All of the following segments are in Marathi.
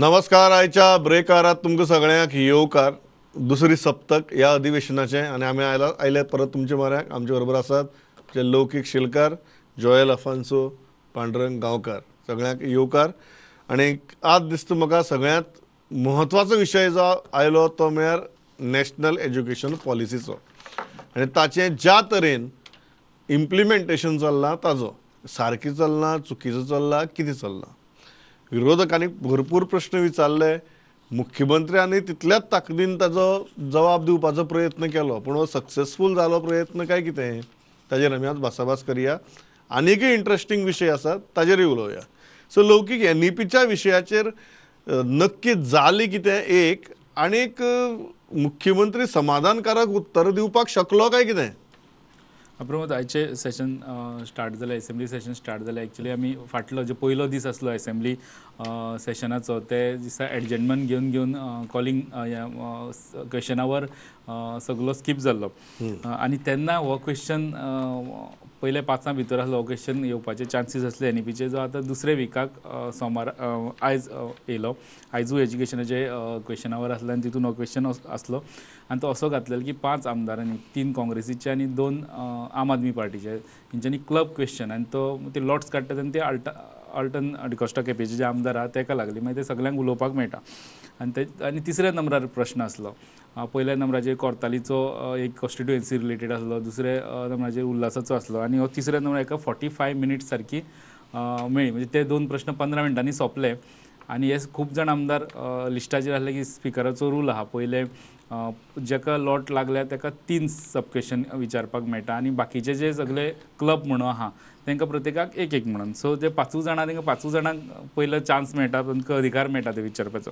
नमस्कार आयच्या ब्रेकारात तुमकां सगळ्यांक येवकार दुसरी सप्तक ह्या अधिवेशनाचें आनी आमी आयला आयले परत तुमचे म्हऱ्याक आमचे बरोबर आसात जे लौकीक शिलकार जॉयल अफान्सो पांडुरंग गांवकार सगळ्यांक येवकार आनी आज दिसता म्हाका सगळ्यांत म्हत्वाचो विशय जो आयलो तो म्हळ्यार नॅशनल एज्युकेशन पॉलिसीचो आनी ताचें ज्या तरेन इम्प्लिमेंटेशन चल्लां ताजो सारकी चल्लां चुकीचो चल्लां कितें चल्लां विरोधकांनी भरपूर प्रश्न विचारले मुख्यमंत्र्यांनी तितल्याच ताकदीन ताजो जवाब दिवपाचो प्रयत्न केलो पूण हो सक्सेसफूल झालो प्रयत्न काय कितें ताजेर आमी आज भासाभास करया आनीकय इंट्रस्टींग विशय आसात ताजेरय उलोवया सो लौकीक एन ई पीच्या विशयाचेर नक्की जालें कितें एक आनीक मुख्यमंत्री समाधानकारक उत्तर दिवपाक शकलो काय कितें अप्रमोद आयचे सेशन स्टार्ट जालें असेंब्ली सेशन स्टार्ट जालें ॲक्च्युली आमी फाटलो जे पयलो दीस असलो असेंब्ली सेशनाचं ते दिसा एडजस्टमेंट घेऊन घेऊन कॉलिंग क्वेश्चनावर सगळं स्किप जाल्लो आणि तेन्ना हो क्वेश्चन पयले पांचां भितर आसलो ऑकेशन येवपाचे चान्सीस असले एन ई पीचे जो आता दुसऱ्या विकाक सोमार आयज येयलो आयजू एज्युकेशनाचे क्वेश्चन आवर आसले आनी तितून क्वेश्चन आसलो आनी तो असो घातलेलो की पांच आमदारांनी तीन काँग्रेसीचे आनी दोन आम आदमी पार्टीचे तेंच्यांनी क्लब क्वेश्चन आनी तो ते लॉट्स काडटात तेन्ना ते आल्टा आल्टन डिकॉस्टा केपेचे जे आमदार आहा ताका लागली मागीर ते सगळ्यांक उलोवपाक मेळटा आणि ते आनी तिसऱ्या नंबरार प्रश्न आसलो पहिल्या नंबराचेर कोर्तालीचो एक कॉन्स्टिट्युएन्सी रिलेटेड आसलो दुसऱ्या नंबराचेर उल्हासाचो आसलो आनी हो तिसऱ्या नंबर एका फॉर्टी फाय मिनिट सारखी मेळ्ळी म्हणजे ते दोन प्रश्न पंधरा मिनटांनी सोपले आणि हे खूप जण आमदार लिस्टाचेर आसले की स्पिकराचो रूल आहा पहिले जेका लॉट लागल्या तेका तीन सब क्वेश्चन विचारपाक मेळटा आणि बाकीचे जे सगळे क्लब म्हणून आहा तांकां प्रत्येकाक एक एक म्हणून सो ते पांचूय जाणां तांकां पांचूय जाणांक पयलो चान्स मेळटा तांकां अधिकार मेळटा ते विचारपाचो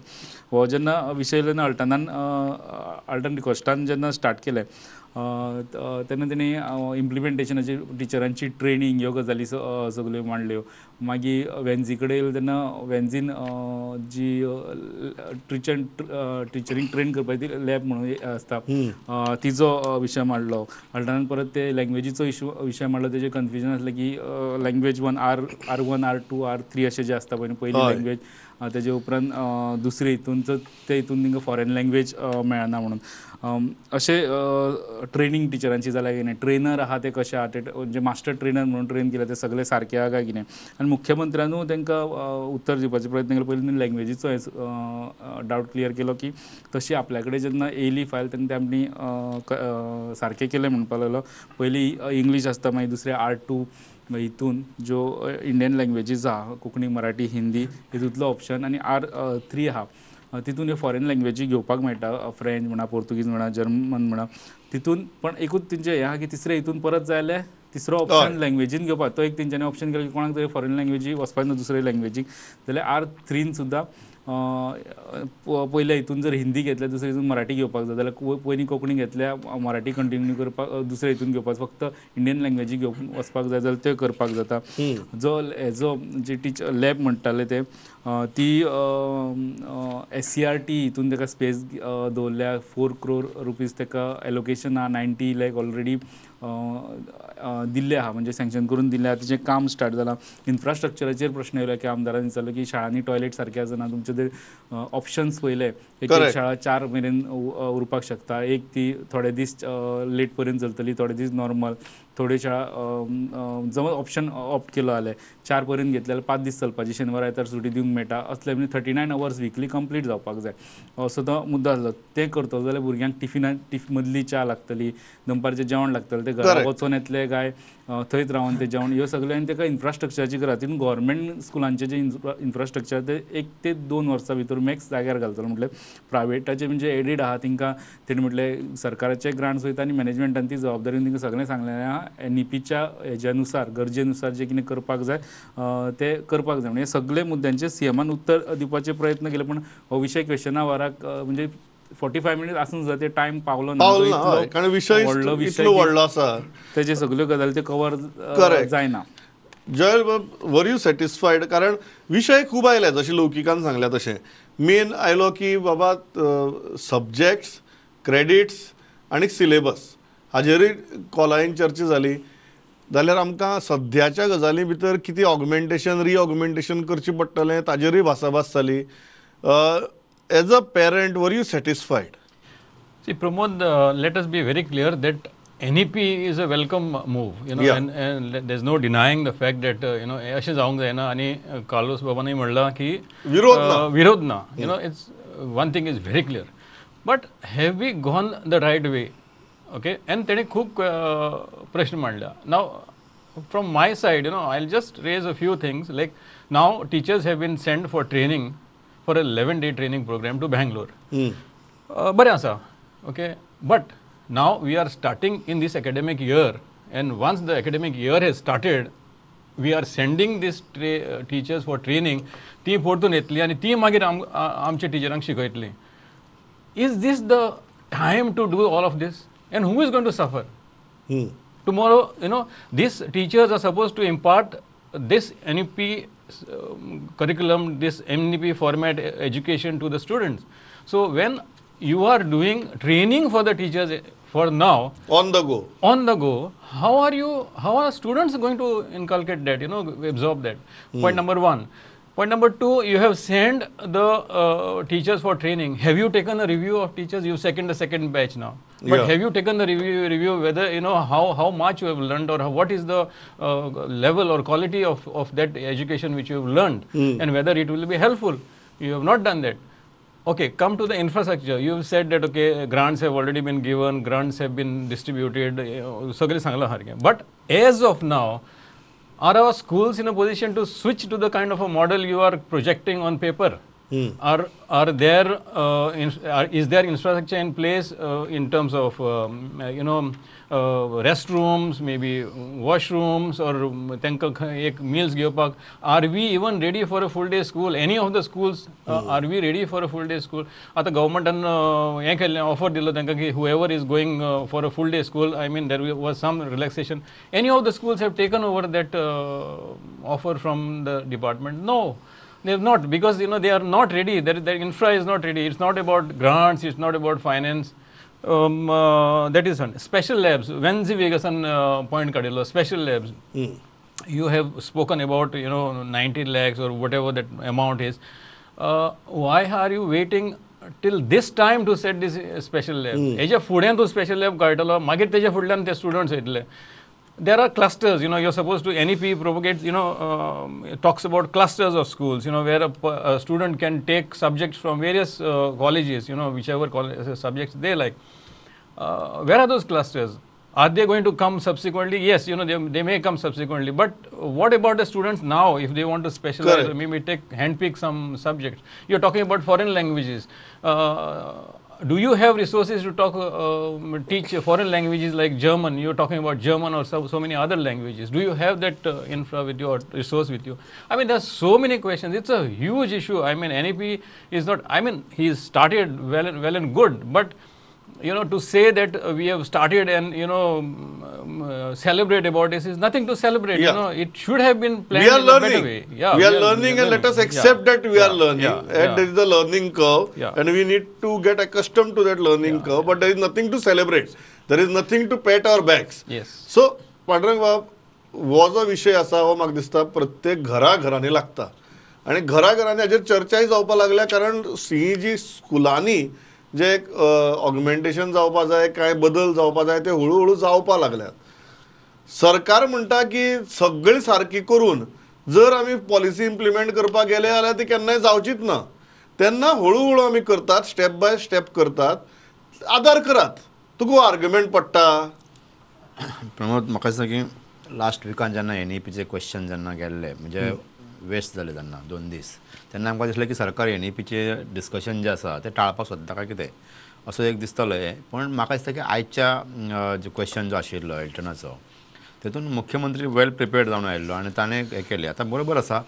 हो जेन्ना विशय जेन्ना अल्टनान अल्टन रिकॉस्टान जेन्ना स्टार्ट केलें तेन्ना तेणी इम्प्लिमेंटेशनाची टिचरांची ट्रेनींग ह्यो गजाली सगल्यो मांडल्यो मागीर वेन्झी कडेन तेन्ना वेन्झीन जी टिचर टिचरींग ट्रेन करपाची लॅब म्हणून आसता तिचो विशय मांडलो अल्टनान परत ते लँग्वेजीचो इशू विशय मांडलो तेजें कन्फ्युजन आसलें की language one R R one R two R three असे जे असता पण पहिली लँग्वेज त्याच्या उपरांत दुसरी दुसरे हितून ते हितून तांकां फॉरेन लँग्वेज मेळना म्हणून असे ट्रेनिंग टिचरांची जाल्यार कितें ट्रेनर आहात ते कसे आहात जे मास्टर ट्रेनर म्हणून ट्रेन केलं ते सगळे सारखे आहा काय कितें आनी मुख्यमंत्र्यानू तांकां उत्तर दिवसाचे प्रयत्न पहिली पयलीं लँग्वेजीचो डाऊट क्लियर केलो की तशी आपल्याकडे जेव्हा जेन्ना येयली फायल तेन्ना त्यांनी सारकें केलें म्हणपाक लागलो पयलीं इंग्लीश आसता मागीर दुसरें आर टू मागीर जो इंडियन लँग्वेजीस आहा कोकणी मराठी हिंदी हितूंतलो ऑप्शन आणि आर थ्री आहा तितून ह्यो फॉरेन लँग्वेजी घेवपाक मेळटा फ्रेंच म्हणा पोर्तुगीज म्हणा जर्मन म्हणा तितून पण एकूच तेंचें हे आहा की तिसरे हितून परत जाय जाल्यार तिसरो ऑप्शन लँग्वेजीन घेवपाक तो एक तिच्यानी ऑप्शन केला की कोणाक तरी फॉरेन लँग्वेजी वचपाचें ना दुसरे लँग्वेजीक जाल्यार आर थ्रीन सुद्दां पयल्या हितून जर हिंदी घेतल्या दुसऱ्या हितून मराठी घेवपाक जाय जाल्यार पयलीं कोंकणी घेतल्या मराठी कंटिन्यू करपाक दुसऱ्या हितून घेवपाक फक्त इंडियन लँग्वेजी घेवन वचपाक जाय जाल्यार ते करपाक जाता जो एज जे टिचर लॅब म्हणटाले ते ती एस सी आर टी हितून ताका स्पेस दवरल्या फोर क्रोर रुपीज ताका एलोकेशन आहा नायन्टी लॅक ऑलरेडी दिले आहा म्हणजे सँक्शन करून दिले आहा तिचें काम स्टार्ट जालां इन्फ्रास्ट्रक्चराचेर प्रश्न येयलो की आमदारान विचारलो की शाळांनी टॉयलेट सारके आसना तुमचे मध्ये ऑप्शन्स पयले एक शाळा चार मेरेन उरपाक शकता एक ती थोडे दीस लेट पर्यंत चलतली थोडे दीस नॉर्मल थोडेशा जवळ ऑप्शन ऑप्ट केलं आलं चार पर्यंत घेतले पाच पांच दीस चलपाची शेनवार आयतार सुटी दिवंक मेळटा असले thirty nine hours weekly complete जावपाक जाय असो तो मुद्दा आसलो ते करतलो जाल्यार भुरग्यांक टिफिना टिफ मदली च्या लागतली दनपारचें जेवण लागतलें ते घरा वचोन येतले काय थंयच रावन ते जेवण ह्यो सगळ्यो आनी तेका इन्फ्रास्ट्रक्चराची गरज तितून गव्हर्मेंट स्कुलांचे जे इन्फ्रास्ट्रक्चर ते एक ते दोन वर्सां भितर मॅक्स जाग्यार घालतलो म्हटल्यार प्रायवेटाचे म्हणजे एडीड आहा तिंकां तेणी म्हटलें सरकाराचे ग्रांट्स वयता आनी मॅनेजमेंटान ती जबाबदारी तांकां सगळें सांगलेलें आहा एनईपीच्या ह्याच्यानुसार गरजेनुसार जे कितें करपाक जाय ते करपाक जाय म्हणजे सगळे मुद्द्यांचे सीएमान उत्तर दिवपाचे प्रयत्न केले पूण हो विशय क्वेश्चना वराक म्हणजे फोर्टी फाय मिनिट आसून ते टायम पावलो ना कारण विशय विशय व्हडलो आसा तेजे सगल्यो गजाली ते कवर जायना जॉयल वर यू सॅटिस्फायड कारण विशय खूब आयले जसे लौकिकान सांगल्या तशें मेन आयलो की बाबा सब्जेक्ट्स क्रेडिट्स आनी सिलेबस हाजेरी कॉलायन चर्चा झाली जाल्यार आमकां सद्याच्या गजाली भितर कितें ऑगमेंटेशन रिऑगमेंटेशन करचें पडटलें ताजेरूय भासाभास जाली as a parent were you satisfied see Pramod let us be very clear that NEP is a welcome move, you know, yeah. and, no there's no denying the fact that, uh, अशें जावंक जायना आनी कार्लोस बाबानय म्हणलां की विरोध ना विरोध ना you know it's one thing is very clear but have we gone the right way okay and त्याने खूप प्रश्न मांडला now from my side you know I just raise a few things like now teachers have been send for training for a eleven day training program to Bangalore बरें आसा okay but now we are starting in this academic year and once the academic year hedge started we are sending these ट्रे टीचर्स फॉर ट्रेनिंग ती परतून येतली आणि ती मागीर आमच्या टिचरांक शिकयतली is this the time to do all of this And who is going to suffer? Hmm. Tomorrow, you know, these teachers are supposed to impart this NEP um, uh, curriculum, this NEP format uh, education to the students. So, when you are doing training for the teachers uh, for now on the go on the go how are you how are students going to inculcate that you know absorb that hmm. point number 1 Point number two, you have sent the uh, teachers for training. Have you taken a review of teachers? You second the second batch now. But yeah. have you taken the review, review whether, you know, how, how much you have learned or how, what is the uh, level or quality of, of that education which you have learned mm. and whether it will be helpful? You have not done that. Okay, come to the infrastructure. You have said that, okay, grants have already been given, grants have been distributed, but as of now, are our schools in a position to switch to the kind of a model you are projecting on paper? Hmm. Are are there uh, in, are, is there infrastructure in place uh, in terms of um, you know uh, restrooms, maybe washrooms, or ek meals geopak? Are we even ready for a full day school? Any of the schools uh, hmm. are we ready for a full day school? At the government and uh, offer whoever is going uh, for a full day school, I mean there was some relaxation. Any of the schools have taken over that offer from the department? No. They have not because you know they are not ready. Their, their infra is not ready. It's not about grants. It's not about finance. Um, uh, that is one. Special labs. When Vegasan uh, point Special labs. Mm. You have spoken about you know 90 lakhs or whatever that amount is. Uh, why are you waiting till this time to set this special lab? Mm. Eja fudyan to special lab kaitalo. Magit teja fudyan the students there are clusters, you know, you're supposed to, NEP propagates, you know, um, talks about clusters of schools, you know, where a, a student can take subjects from various uh, colleges, you know, whichever uh, subjects they like. Uh, where are those clusters? Are they going to come subsequently? Yes, you know, they, they may come subsequently. But what about the students now if they want to specialize maybe take, handpick some subjects? You're talking about foreign languages. Uh, do you have resources to talk, uh, um, teach foreign languages like German? You're talking about German or so, so many other languages. Do you have that uh, infra with you or resource with you? I mean, there's so many questions. It's a huge issue. I mean, NEP is not, I mean, he started well, well and good, but you know to say that we have started and you know um, uh, celebrate about this is nothing to celebrate yeah. you know it should have been planned we are learning yeah, we, are, we are learning we are and learning. let us accept yeah. that we are learning and there is a learning curve and we need to get accustomed to that learning curve but there is nothing to celebrate there is nothing to pat our backs yes so Padrang Bab, was a विशय असा हो म्हाका दिसता प्रत्येक घरा घरांनी लागता आनी घरा घरांनी हाजेर चर्चाय जावपाक लागल्या कारण ही जी स्कुलांनी जे ऑगमेंटेशन जावपा जाय कांय बदल जावपा जाय ते हळूहळू जावपा लागल्यात सरकार म्हणटा की सगळी सारकी करून जर आमी पॉलिसी इम्प्लिमेंट करपाक गेले जाल्यार ती केन्नाय जावचीच ना तेन्ना हळूहळू आमी करतात स्टेप बाय स्टेप करतात आदार करात तुका आर्ग्युमेंट पडटा प्रमोद म्हाका दिसता की लास्ट विकान जेन्ना एन ई पीचे क्वेश्चन जेन्ना गेल्ले म्हणजे वेस्ट जाले तेन्ना दोन दीस तेन्ना आमकां दिसलें की सरकार एन ई e पीचे डिस्कशन जें आसा तें टाळपाक सोदता काय कितें असो एक हे पूण म्हाका दिसता की आयच्या जो क्वेश्चन जो आशिल्लो एल्टनाचो तेतून मुख्यमंत्री वेल प्रिपेर्ड जावन आयिल्लो आनी ताणें हें केलें आतां बरोबर आसा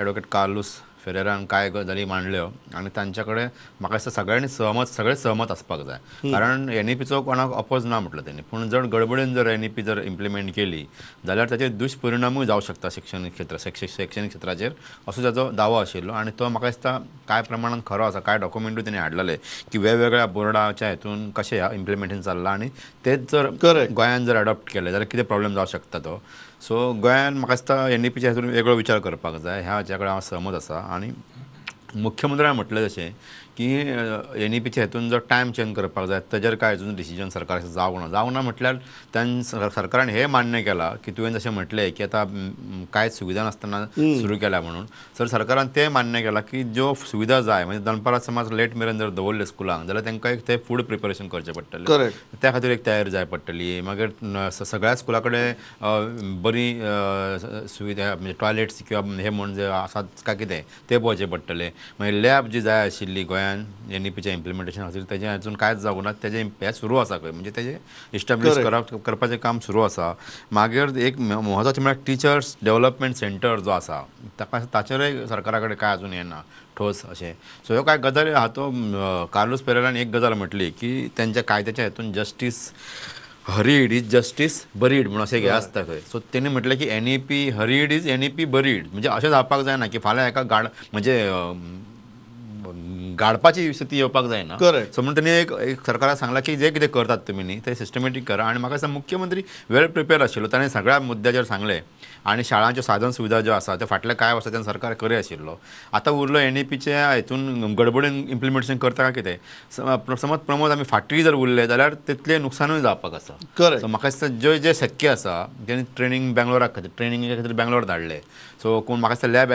एडवोकेट कार्लूस फेरेरान कांय गजाली मांडल्यो आनी आणि कडेन म्हाका दिसता सगळ्यांनी सहमत सगळे सहमत आसपाक जाय कारण एन ई पीचो कोणाक अपोज ना म्हटलं त्यांनी पूण जर गडबडीन जर एन ई जर इम्प्लिमेंट केली जाल्यार त्याचे दुश्परिणामूय जाऊ शकता शिक्षण क्षेत्र शैक्षणिक क्षेत्राचेर असो ताजो दावो आशिल्लो आणि तो म्हाका दिसता कांय प्रमाणात खरो आसा काय डॉक्युमेंटूय त्यांनी हाडलेले की वेगवेगळ्या बोर्डाच्या हेतून कशें ह्या इम्प्लिमेंटेशन चल्लां आनी तेच जर गोंयांत जर अडॉप्ट केले जाल्यार कितें प्रॉब्लेम जाऊ शकता तो सो गोंयांत म्हाका दिसता एन डी पीच्या हातून वेगळो विचार करपाक जाय ह्या हाज्या कडेन हांव सहमत आसा आनी मुख्यमंत्र्यान म्हटलें जशें की एन ई पीच्या हातून जर टायम चेंज करपाक जाय ताजेर अजून डिसिजन सरकार जावंक ना जावंक ना म्हटल्यार तांणी सरकारान हे मान्य केलां की तुवें जशें म्हटलें की आतां कांयच सुविधा नासतना सुरू केल्या म्हणून तर सरकारान ते मान्य केलां की ज्यो सुविधा जाय म्हणजे दनपारा समज लेट मेरेन जर दवरल्यो स्कुलांक जाल्यार तांकां एक ते फूड प्रिपरेशन करचें पडटलें त्या खातीर एक तयारी जाय पडटली मागीर सगळ्या स्कुला कडेन बरी सुविधा म्हणजे टॉयलेट्स किंवा हे म्हणून जे आसात काय कितें ते पळोवचें पडटलें मागीर लॅब जी जाय आशिल्ली गोंयांत प्लॅन एन ई इम्प्लिमेंटेशन असेल तेजें हातून कांयच जावंक ना सुरू असा काय म्हणजे तेजें इस्टॅब्लिश करप करपाचे काम सुरू असा मागीर एक म्हत्वाचें म्हणजे टिचर्स डेव्हलपमेंट सेंटर जो असा ताका ताचेरय सरकारा कडेन अजून येणार ठोस असे सो ह्यो कांय गजाली तो कार्लोस पेरेरान एक गजाल म्हटली की त्यांच्या कायद्याच्या हातून justice hurried is justice buried म्हणून अशें हें आसता खंय सो त्यांनी म्हटलें की N E P hurried is N E P buried म्हणजे अशें जावपाक जायना की फाल्यां एका गाड म्हणजे गाडपाची स्थिती येवपाक जायना सो म्हणून त्यांनी एक, एक सांगला की जे कितें करतात तुमी ते सिस्टमॅटीक करा आनी म्हाका दिसता मुख्यमंत्री वेल प्रिपेर आशिल्लो ताणें सगळ्या मुद्द्याचेर सांगले आणि शाळांच्यो साधन सुविधा ज्यो आसा त्यो फाटल्या कांय वर्सांच्यान सरकार करी आशिल्लो आतां उरलो एन ई पीच्या हातून गडबडीन इम्प्लिमेंटेशन करता काय कितें समज प्रमोद आमी फाटी जर उरले जाल्यार तितलें नुकसानूय जावपाक आसा सो म्हाका दिसता जे जे शक्य आसा तेणी ट्रेनींग बँगलोराक खातीर ट्रेनींगे खातीर बँगलोर धाडले सो कोण म्हाका दिसता लॅब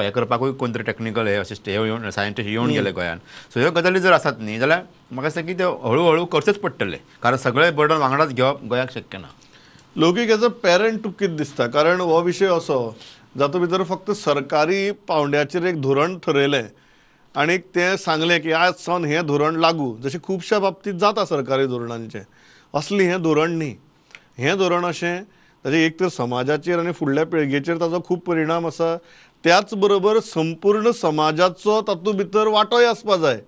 हे करपाकूय कोण तरी टेक्निकल हे हे येवन सायंटिस्ट येवन गेले गोंयान सो ह्यो गजाली जर आसात न्ही जाल्यार म्हाका दिसता की ते हळूहळू करचेच पडटले कारण सगळे बर्डन वांगडाच घेवप गोंयाक शक्य ना लोकीक एज अ पेरंट तुका दिसता कारण हो विषय असो जातो भितर फक्त सरकारी पावंड्याचेर एक धोरण ठरयलें आनीक तें सांगलें की आज सावन हें धोरण लागू जशें खुबश्या बाबतींत जाता सरकारी धोरणांचें असली हें धोरण न्ही हें धोरण अशें ताचे एक तर समाजाचेर आनी फुडल्या पिळगेचेर ताचो खूब परिणाम आसा त्याच बरोबर संपूर्ण समाजाचो तातूंत भितर वांटोय आसपा जाय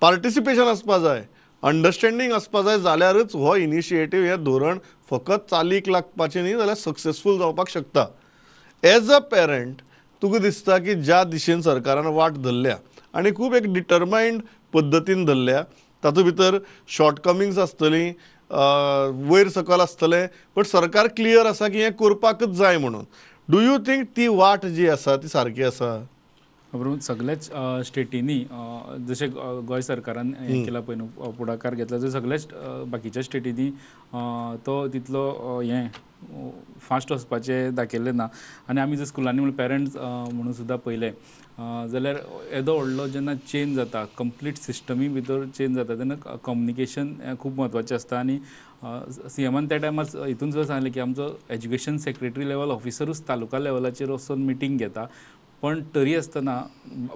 पार्टिसिपेशन आसपा जाय अंडरस्टेंडींग आसपा जाय जाल्यारच हो इनिशिएटीव हे धोरण फकत चालीक लागपाचें न्ही जाल्यार सक्सेसफूल जावपाक शकता एज अ पेरंट तुका दिसता की ज्या दिशेन सरकारान वाट धरल्या आनी खूब एक डिटर्मायंड पद्दतीन धरल्या तातूंत भितर शॉर्टकमिंग्स आसतली वयर सकल आसतले बट सरकार क्लियर आसा की हे करपाकच जाय म्हणून डू यू थिंक ती वाट जी आसा ती सारकी आसा बरोबर सगल्याच स्टेटींनी जसे गोय सरकारान हे केलां पण पुढाकार घेतला जर सगळ्याच बाकीच्या स्टेटींनी तो तितलो हे फास्ट वचपाचें दाखयल्लें ना आणि आम्ही जर स्कुलांनी म्हणून पेरंट्स म्हणून सुद्दां पहिले जाल्यार येदो व्हडलो जेन्ना चेंज जाता कंप्लीट सिस्टमी भितर चेंज जाता तेन्ना कम्युनिकेशन खूब म्हत्वाचें आसता आनी सी एमान त्या टायमार हितून सुद्दां सांगलें की आमचो एज्युकेशन सेक्रेटरी लेवल ऑफिसरूच तालुका लेवलाचेर वचून मिटींग घेता पण तरी असताना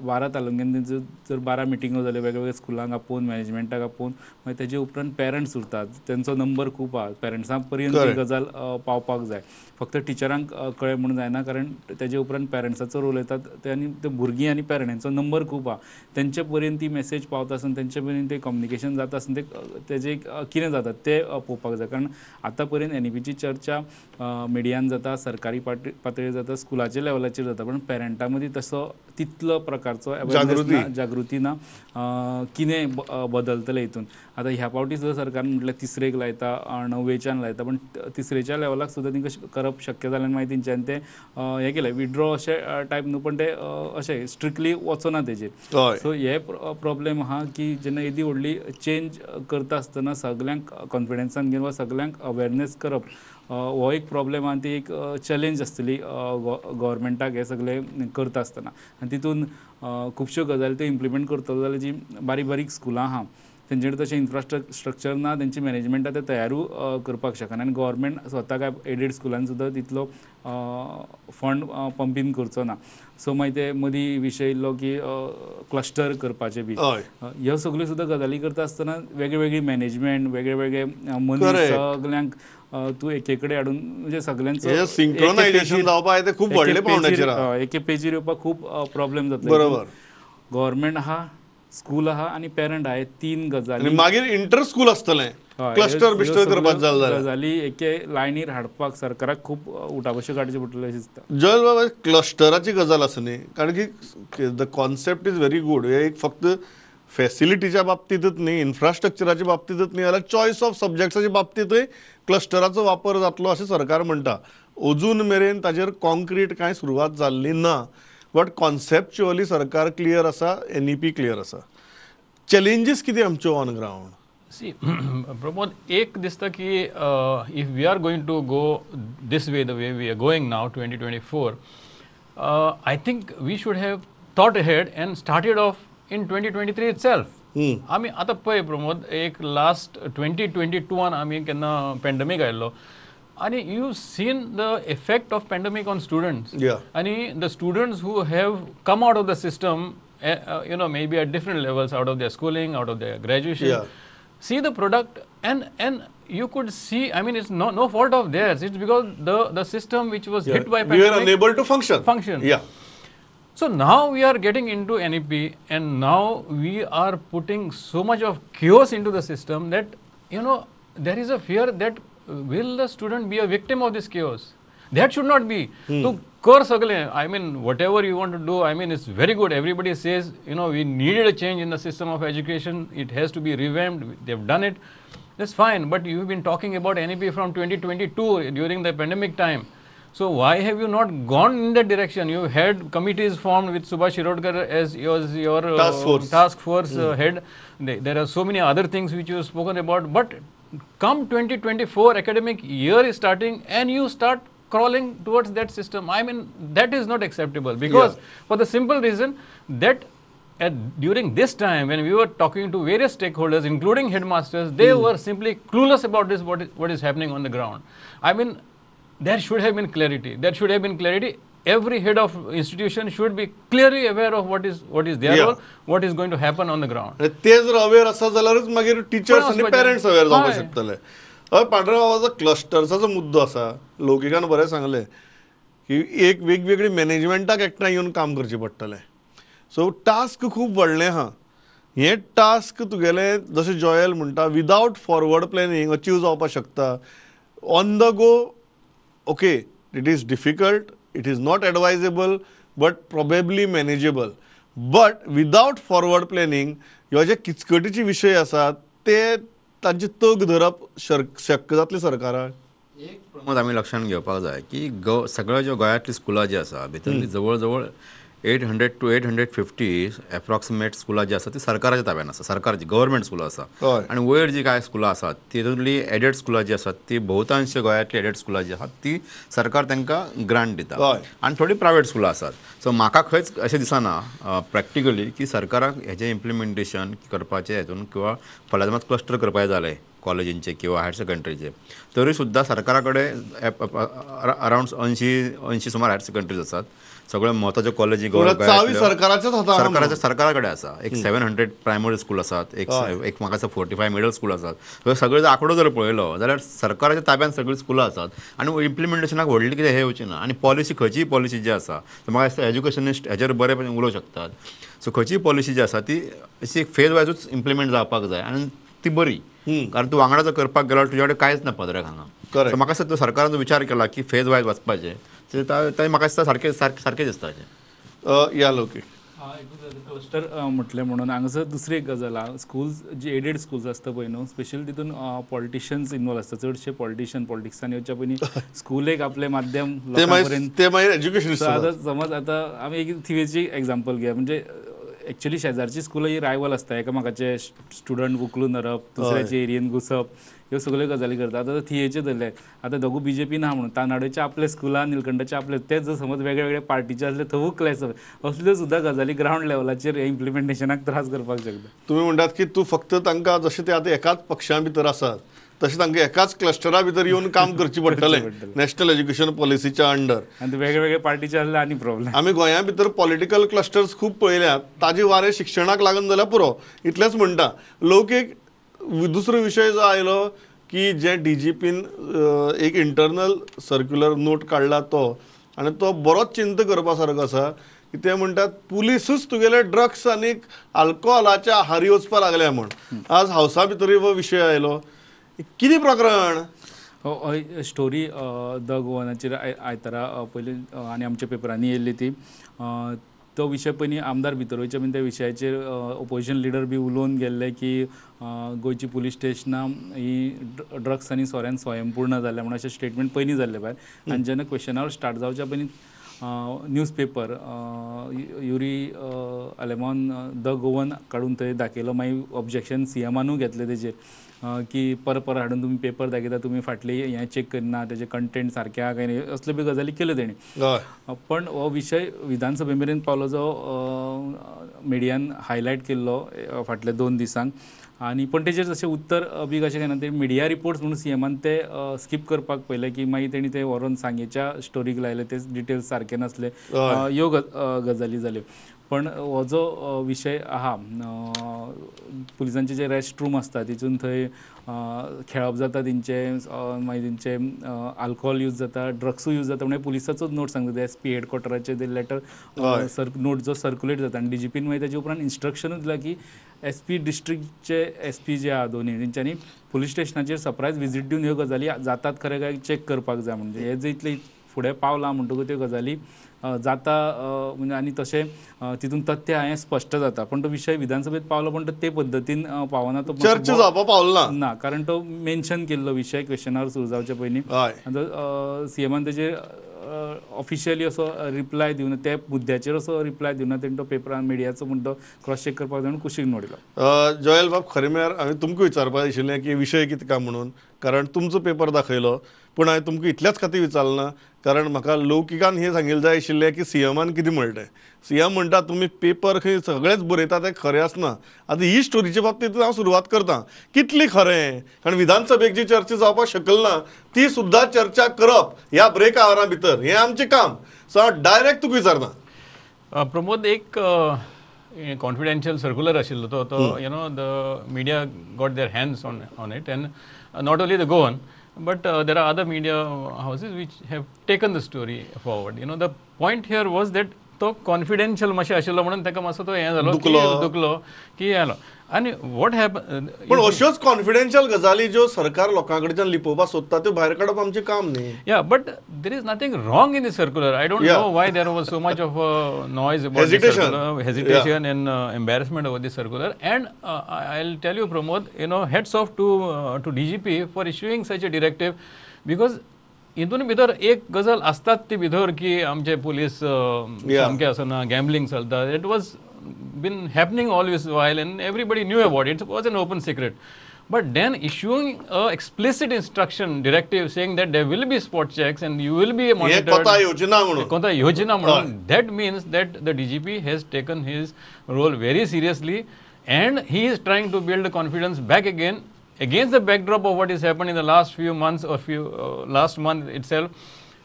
बारा तालुक्यांनी जर बारा मिटिंग झाले वेगवेगळ्या स्कुलांक आपोवन मॅनेजमेंटाक आपोवन मागीर तेजे उपरांत पेरंट्स उरतात तेंचो नंबर खूब आहा पेरंट्सां पर्यंत ही गजाल पावपाक जाय फक्त टिचरांक कळे म्हणून जायना कारण तेजे उपरांत पेरंट्सांचो रोल येता ते आनी ते भुरगीं आणि पेरंटांचो नंबर खूब आहा तेंचे पर्यंत ती मेसेज पावता आसतना तेंचे पर्यंत ते कम्युनिकेशन जाता आसतना ते त्याचे कितें जाता ते पळोवपाक जाय कारण आतां पर्यंत एन ई e पीची चर्चा मिडियान जाता सरकारी पातळीर जाता स्कुलाच्या लेवलाचेर जाता पण पेरंटा मदीं तसो तितलो प्रकारचो जागृती ना कितें बदलतले हितून आतां ह्या पावटी सुद्दां सरकारान म्हटल्यार तिसरेक लायता णव्वेच्यान लायता पण तिसरेच्या लेवलाक सुद्दां ती करप करप शक्य जाल्यार मागीर तेंच्यान ते हे केलं विड्रॉ अशें टायप न्हू पूण ते अशें स्ट्रिक्टली वचना तेजेर सो हे प्रॉब्लेम आहा की जेन्ना येदी व्हडली चेंज करता आसतना सगल्यांक कॉन्फिडन्सान घेवन वा सगल्यांक अवेरनेस करप हो एक प्रॉब्लेम आहा ती एक चॅलेंज आसतली गोवोरमेंटाक हे सगळे करता आसतना आनी तितून खुबश्यो गजाली त्यो इम्प्लिमेंट करतलो जाल्यार जी बारीक बारीक स्कुलां आहा तेंचेर तशें इन्फ्रास्ट्रक्चर ना तेंची मॅनेजमेंट आतां तयारू करपाक शकना आनी गव्हर्मेंट स्वता काय एडेड स्कुलान सुद्दां तितलो फंड पंपीन करचो ना सो मागीर ते मदीं विशय येयल्लो की क्लस्टर करपाचे बी ह्यो सगल्यो सुद्दां गजाली करता आसतना वेगळी मॅनेजमेंट वेगळे वेगळे मनीस सगल्यांक तूं एके कडेन हाडून म्हणजे सगळ्यांचो एके पेजीर येवपाक खूब प्रॉब्लेम जाता बरोबर गव्हर्मेंट हा स्कूल आहा आनी पेरंट आहे तीन गजाली मागीर इंटर स्कूल आसतलें क्लस्टर बिस्टर करपाक जाय गजाली एके लायनीर हाडपाक सरकाराक खूब उठाबशी काडची पडटले अशें दिसता जॉयल बाबा क्लस्टराची गजाल आसा न्ही कारण की the concept is very good हे एक फक्त फॅसिलिटीच्या बाबतीतच न्ही इन्फ्रास्ट्रक्चराच्या बाबतीतच न्ही जाल्यार चॉयस ऑफ सब्जेक्ट्साच्या बाबतीतूय क्लस्टराचो वापर जातलो अशें सरकार म्हणटा अजून मेरेन ताजेर कॉन्क्रीट कांय सुरवात जाल्ली ना बट कॉन्सेप्च्युअली सरकार क्लियर असा एन ई पी क्लियर असा चॅलेंजीस किती आमचे ऑन ग्राउंड सी प्रमोद एक दिसता की if we are going to go this way the way we are going now twenty twenty four I think we should have thought head and started off in twenty twenty three itself आम्ही आता पळय प्रमोद एक लास्ट ट्वेंटी ट्वेंटी टूवान आमी केन्ना पॅन्डमीक आयिल्लो I mean, you've seen the effect of pandemic on students. Yeah. mean, the students who have come out of the system, eh, uh, you know, maybe at different levels, out of their schooling, out of their graduation, see the product and and you could see, I mean, it's no, no fault of theirs. It's because the, the system which was hit by pandemic. We were unable to function. Function. Yeah. So now we are getting into NEP and now we are putting so much of chaos into the system that, you know, there is a fear that will the student be a victim of this chaos? That should not be. Hmm. So, course, I mean, whatever you want to do, I mean, it's very good. Everybody says, you know, we needed a change in the system of education. It has to be revamped. They've done it. That's fine. But you've been talking about NEP from 2022 during the pandemic time. So why have you not gone in that direction? You had committees formed with Subhash Shirodkar as your, your task force, uh, task force mm. uh, hmm. head. They, there are so many other things which you've spoken about, but come 2024 academic year is starting and you start crawling towards that system. I mean, that is not acceptable because yeah. for the simple reason that at, during this time when we were talking to various stakeholders including headmasters they mm. were simply clueless about this what is, what is happening on the ground i mean there should have been clarity there should have been clarity every head of institution should be clearly aware of what is what is their yeah. role, what is going to happen on the ground. ते जर अवेअर असा जाल्यारच मागीर टिचर्स आनी पेरंट्स अवेअर जावपाक शकतले हय पांढऱ्या बाबाचा क्लस्टर्साचो मुद्दो आसा लौकिकान बरें सांगलें की एक वेगवेगळी मॅनेजमेंटाक एकठांय येवन काम करचें पडटलें सो टास्क खूब व्हडलें आहा हें टास्क तुगेलें जशें जॉयल म्हणटा विदावट फॉरवर्ड प्लॅनिंग अचीव जावपाक शकता on the go okay it is difficult it is not advisable but probably manageable but without forward planning ह्यो जे किचकटीचे विशय आसात ते तांची तग धरप शर शक्य जातले सरकाराक एक प्रमोद आमी लक्षांत घेवपाक जाय की सगळ्या ज्यो गोंयांतली स्कुलां जी आसा भितरली जवळ जवळ eight hundred two eight hundred fifty approximate स्कुलां जी आसा ती सरकाराच्या ताब्यान आसा सरकाराची गव्हर्मेंट स्कुलां आसा आणि वयर जी काय स्कुलां आसात तितूंतली एडेड स्कुलां जी आसात ती भोवतांश गोयातली एडेड स्कुलां जी आसात ती सरकार तांकां ग्रांट दिता आनी थोडी प्रायवेट स्कुलां आसात सो म्हाका खंयच अशें दिसना प्रॅक्टिकली की सरकाराक हेजें इम्प्लिमेंटेशन करपाचें हेतून किंवा मात क्लस्टर करपाचें जालें कॉलेजींचे किंवा हायर सेकंड्रीचे तरी सुद्दां सरकारा कडेन अरावंड अंयशीं अंयशीं सुमार हायर सेकंड्रीज आसात सगळं महत्वाचं कॉलेज सरकारच्या सरकाराकडे असा एक सेव्हन हंड्रेड प्रायमरी स्कूल असतात एक एक म्हाका दिसता फोर्टी फाय मिडल स्कूल असतात सगळे जर आंकडो जर पळयलो जाल्यार सरकाराच्या ताब्यान सगळी स्कुलां आसात आनी इम्प्लिमेंटेशनाक व्हडलें कितें हें येवचें ना आनी पॉलिसी खंयचीय पॉलिसी जी आसा म्हाका दिसता एज्युकेशनिस्ट हेजेर बरे उलोवंक शकतात सो खंयचीय पॉलिसी जी आसा ती अशी फेज वायजूच इम्प्लिमेंट जावपाक जाय आनी ती बरी कारण तूं वांगडा जर करपाक गेलो तुज्या कडेन कांयच ना पदराक हांगा म्हाका दिसता सरकारान विचार केला की फेज वायज वचपाचें ते ते म्हाका दिसता सारके सारके सारकेच दिसता हें या लोक क्लस्टर म्हटलें म्हणून हांगासर दुसरी एक गजाल आहा स्कुल्स जी एडेड स्कूल्स आसता पळय न्हू स्पेशली तितून पॉलिटिशन्स इन्वॉल्व आसता चडशे पॉलिटिशियन पॉलिटिक्सान येवच्या स्कूल एक आपले माध्यम ते ते एज्युकेशन आतां समज आतां आमी एक थिवेची एग्जांपल घेया म्हणजे एक्चुअली शेजारची स्कूल ही रायवल आसता एकामेकाचे स्टुडंट उकलून धरप दुसऱ्याचे एरियेन घुसप ह्यो सगळ्यो गजाली करता आतां थियेचे धरले आतां दोगू बी जे पी ना म्हणून तानाडेचे आपले स्कुलान निलकंडाचे आपले ते जर समज वेगळे वेगळे पार्टीचे असले थंय क्लॅश असल्यो सुद्दां गजाली ग्रावंड लेवलाचेर इम्प्लिमेंटेशनाक त्रास करपाक शकता तुमी म्हणटात की तूं फक्त तांकां जशें ते आतां एकाच पक्षा भितर आसात तशें तांकां एकाच क्लस्टरा भितर येवन काम करचें पडटलें नॅशनल एज्युकेशन पॉलिसीच्या अंडर आनी वेगवेगळे पार्टीचे आसले आनी प्रॉब्लेम आमी गोंया भितर पॉलिटिकल क्लस्टर्स खूब पळयल्यात ताजे वारें शिक्षणाक लागून जाल्यार पुरो इतलेंच म्हणटा लौकीक दुसरो विषय जो आयलो की जे डी जी पीन एक इंटरनल सर्क्युलर नोट काढला तो आणि तो बरोच चिंता करपा सारको की ते म्हणतात पुलीसूच तुगेले ड्रग्स आणि आल्कोहोलाच्या आहारी वचपा लागल्या म्हूण आज हावसा भितर हो विशय आयलो कितें प्रकरण स्टोरी द गोवनाचेर आयतारा पयलीं आणि आमच्या पेपरांनी येयल्ली ती तो विषय पयलीं आमदार भितर वयचे बीन त्या विशयाचेर ऑपोजिशन लिडर बी उलोवन गेल्ले की गोयची पोलीस स्टेशनां ही ड्रग्स आनी सोऱ्यान स्वयंपूर्ण जाल्या म्हणून अशें स्टेटमेंट पयलीं झाले भायर आनी जेन्ना क्वेश्चन स्टार्ट जावच्या पयलीं newspaper Yuri Alemao the Goan काडून थंय दाखयलो मागीर ऑब्जेक्शन सी घेतलें तेजेर की पर पर हाडून तुमी पेपर दाखयता तुमी फाटली हें चेक करना तेजे कंटेंट सारखे आहा काय न्ही असल्यो बी गजाली केल्यो तेणी पण हो विशय विधानसभे मेरेन पावलो जो मिडियान हायलायट केल्लो फाटल्या दोन दिसांक आणि पण तेजेर जसे उत्तर बीग अशें ना ते मिडिया रिपोर्ट्स म्हणून सीएमान ते स्किप करपाक पयले की मागीर तेणी ते व्हरोन सांगेच्या स्टोरीक लायले ते डिटेल्स सारके नसले ह्यो गजाली जाल्यो पण हो जो विषय आहा पुलिसांचे जे रेस्ट रूम असतात तिथून थंय खेळप जाता तेंचे मागीर तेंचे आल्कोहोल यूज जाता ड्रग्सूय यूज जाता म्हणजे पुलिसाचोच नोट सांगता ते एस पी हेडक्वॉर्टराचे ते लेटर सर नोट जो सर्क्युलेट जाता आनी डीजीपीन मागीर ताजे उपरांत इन्स्ट्रक्शनूच दिलां की एस पी डिस्ट्रिक्टचे एस पी जे आहा दोनी तेंच्यांनी पुलीस स्टेशनाचेर सरप्रायज विजीट दिवन ह्यो गजाली जातात खरें काय चॅक करपाक जाय म्हणजे हे जे इतले फुडें पावलां म्हणटकूच त्यो गजाली जाता म्हणजे आणि तसे तिथून तथ्य हांवें स्पष्ट जाता पण तो विषय विधानसभेत पावलो पण ते पद्दतीन पावना तो चर्चा पावला ना कारण तो मेन्शन केल्लो विशय क्वेश्चनार सुरू जावचे पयलीं सीएमान त्याचे ऑफिशियली असो रिप्लाय देऊन त्या मुद्द्याचेर असो रिप्लाय दिवना तेणें तो पेपरान मिडियाचो म्हूण तो क्रॉस चेक करपाक कुशीक नोडिलो जॉयल बाब खरें म्हळ्यार हांवें तुमकां विचारपाक आशिल्लें की विशय कितें काय म्हणून कारण तुमचं पेपर दाखयलो पण हांवें तुमकां इतल्याच खातीर विचारलें कारण म्हाका लौकिकान हें सांगिल्लें जाय आशिल्लें की सीएमान कितें म्हणलें सीएम म्हणटा तुमी पेपर खंय सगळेंच बरयता तें खरें आसना आतां ही स्टोरीचे बाबतींत हांव सुरवात करतां कितलें खरें कारण विधानसभेक जी चर्चा जावपाक शकल ना ती सुद्दां चर्चा करप ह्या ब्रेक आवरा भितर हें आमचें काम सो डायरेक्ट तुका विचारना प्रमोद एक कॉन्फिडेंशियल सर्क्युलर तो you know the media got their hands on on it and not only the Goan but there are other media houses which have taken the story forward you know the point here was तो कॉन्फिडेंशियल मातशें आशिल्लो म्हणून तो हें हे दुखलो की आणि वॉट हॅपन पूण अश्योच कॉन्फिडेन्शियल गजाली ज्यो सरकार लोकांकडच्या कडच्यान लिपोवपाक सोदता त्यो भायर काडप आमचें काम न्ही या but there is nothing wrong in the circular I don't know why there was so much of noise hesitation and embarrassment about the circular and I tell you Pramod you know hats off to to D G P for issuing such a directive because हितून भितर एक गजाल असतात ती भितर की आमचे पोलीस uh, सामके आसना गॅम्बलिंग चलता it was been happening all this while and everybody knew about it. It was an open secret. But then issuing a explicit instruction directive saying that there will be spot checks and you will be monitored. that means that the DGP has taken his role very seriously and he is trying to build confidence back again against the backdrop of what has happened in the last few months or few uh, last month itself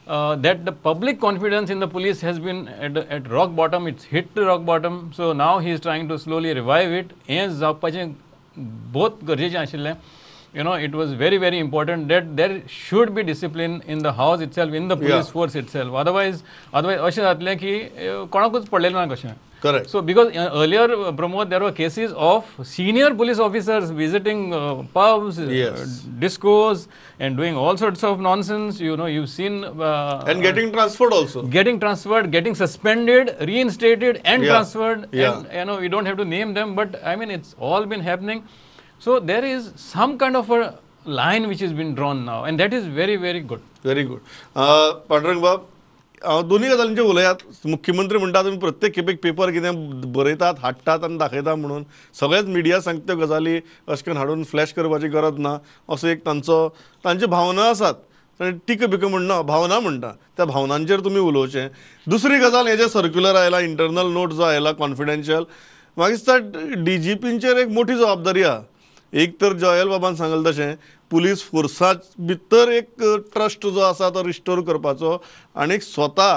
uh, that the public confidence in the police has been at, at rock bottom, it's hit to rock bottom. So now he is trying to slowly revive it. बहुत you know, it was very, very important that there should be discipline in the house itself, in the police yeah. force itself. Otherwise, otherwise अशें जातलें की कोणाकूच padle na कशें. Correct. So, because uh, earlier, uh, Pramod, there were cases of senior police officers visiting uh, pubs, uh, yes. uh, discos, and doing all sorts of nonsense. You know, you've seen. Uh, and getting transferred also. Getting transferred, getting suspended, reinstated, and yeah. transferred. Yeah. And, you know, we don't have to name them, but I mean, it's all been happening. So, there is some kind of a line which has been drawn now, and that is very, very good. Very good. Uh, Bab, दोन्ही गजालींचे उलयात मुख्यमंत्री म्हणटा तुमी प्रत्येक खेपेक पेपर कितें बरयतात हाडटात आनी दाखयता म्हणून सगळेच मिडिया सांगता त्यो गजाली अशें करून हाडून फ्लॅश करपाची गरज ना असो एक तांचो तांचे भावना आसात टीक बिक म्हणना भावना म्हणटा त्या भावनांचेर तुमी उलोवचें दुसरी गजाल हे जे सर्क्युलर आयला इंटरनल नोट जो आयला कॉन्फिडेन्शियल म्हाका दिसता डी जी पींचेर एक मोठी जबाबदारी आहा एक तर जॉयल बाबान सांगलें तशें पुलीस फोर्सा भितर एक ट्रस्ट जो आसा तो रिस्टोर करपाचो आनी स्वता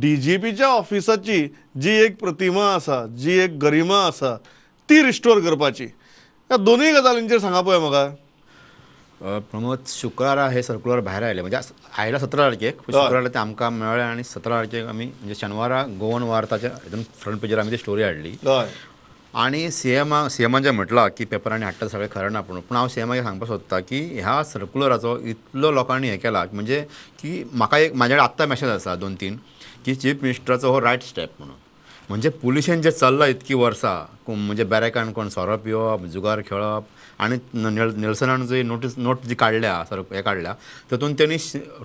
डी जी पीच्या ऑफिसाची जी एक प्रतिमा आसा जी एक गरिमा आसा ती रिस्टोर करपाची ह्या दोनूय गजालींचेर सांगा पळय म्हाका प्रमोद शुक्रारा हे सर्कुलर भायर आयले म्हणजे आयला सतरा तारखेक शुक्रारा ते आमकां मेळ्ळें आनी सतरा तारखेक आमी म्हणजे शेनवारा गोवन वार्ताच्या हितून फ्रंट पेजीर आमी ती स्टोरी हाडली आणि सी एमा सी एमान जें की पेपरांनी हाडटा सगळे खरं ना पण पण हांव सी एमाक सांगपाक सोदता की ह्या सर्क्युलराचो इतलो लोकांनी हे केला म्हणजे की म्हाका एक म्हाजे आत्ता मेसेज आसा दोन तीन की चीफ मिनिस्टराचो हो रायट स्टेप म्हणून म्हणजे पुलिशेन जे चल्लां इतकी वर्षा म्हणजे बॅरेकान कोण सोरो पिवप जुगार खेळप आणि निल्सनान जी नोटीस नोट जी काढल्या सर हे काडल्या तातूंत त्यांनी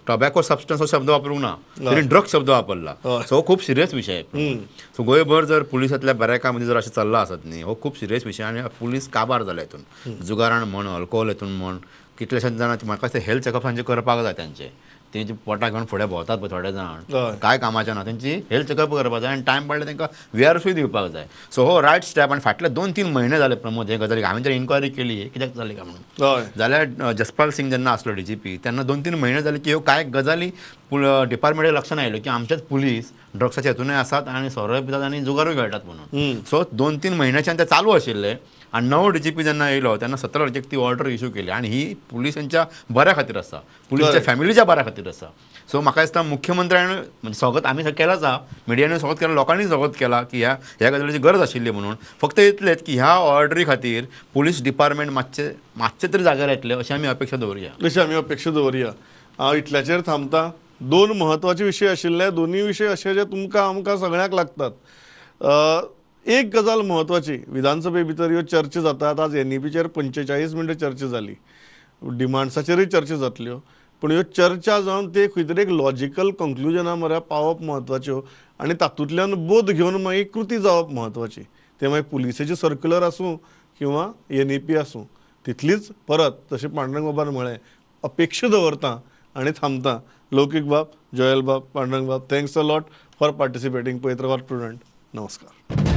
टॉबॅको सबस्टन्स शब्द वापरूक ना त्यांनी ड्रग शब्द वापरला सो खूप खूब सिरियस आहे सो गोयभर जर पोलिसातल्या बॅरेका मध्ये जर असे चाललं असत नाही हो खूप सिरियस विषय आणि पोलीस काबार झाला हातून जुगारान म्हण अल्कोहोल हेतून म्हण कितलेशेच जाणां म्हाका हेल्थ चेकअप सांजे करपाक जाय तांचे तेंचे पोटाक घेवन फुडें भोंवतात पळय थोडे जाण कांय कामाचें ना तेंची हेल्थ चॅकअप करपाक जाय आनी टायम पडले तेंकां वी दिवपाक जाय सो हो रायट स्टेप आनी फाटले दोन तीन म्हयने जाले प्रमोद हे गजाली हांवें जर इन्क्वायरी केली कित्याक जाली काय म्हणून जाल्यार जसपाल सिंग जेन्ना आसलो डीजीपी जी तेन्ना दोन तीन म्हयने जाले की ह्यो कांय गजाली डिपार्टमेंटाक लक्षान आयल्यो की आमचेच पुलीस ड्रग्साच्या हेतूनय आसात आनी सोरो पितात आनी जुगारूय खेळटात म्हणून सो दोन तीन म्हयन्याच्यान ते चालू आशिल्लें आणि नऊ पी जेन्ना येयलो तेन्ना सतरा रिजेक्टिव्ह ऑर्डर इश्यू केली आणि ही पोलिसांच्या बऱ्या खातीर असा पोलिसांच्या फॅमिलीच्या बऱ्या खातीर असा सो म्हाका दिसता मुख्यमंत्र्यान म्हणजे स्वागत आम्ही केलाच आहा मिडियाने स्वागत केला लोकांनी स्वागत केला की ह्या ह्या गजलीची गरज आशिल्ली म्हणून फक्त इतलेंच की ह्या ऑर्डरी खातीर पोलीस डिपार्टमेंट मातशें मातशें तरी जाग्यार येतले अशी आमी अपेक्षा दवरया अशी आम्ही अपेक्षा दवरुया हांव इतल्याचेर थांबता दोन म्हत्वाचे विशय आशिल्ले दोनूय विशय असे जे तुमकां आमकां सगळ्याक लागतात एक गजाल महत्वाची विधानसभे भितर ह्यो चर्चा जातात आज एन ई पीचेर पंचेचाळीस मिनटं चर्चा झाली डिमांड्साचेरूय चर्चा जातल्यो पण ह्यो चर्चा जावन ते खंय तरी एक लॉजिकल कंक्लुजना म्हऱ्या पावप म्हत्वाच्यो आणि तातूंतल्यान बोध घेऊन मागीर कृती जावप महत्वाची ते मागीर पुलिसेचे सर्क्युलर आसूं किंवा एन ई पी आसूं तितलीच परत तसे पांडुरंग बाबान म्हळें अपेक्षा दवरता आणि थांबता लौकिक बाब Joel Bab Pandurang Bab thanks a lot for participating पैत्रवार स्टुडंट नमस्कार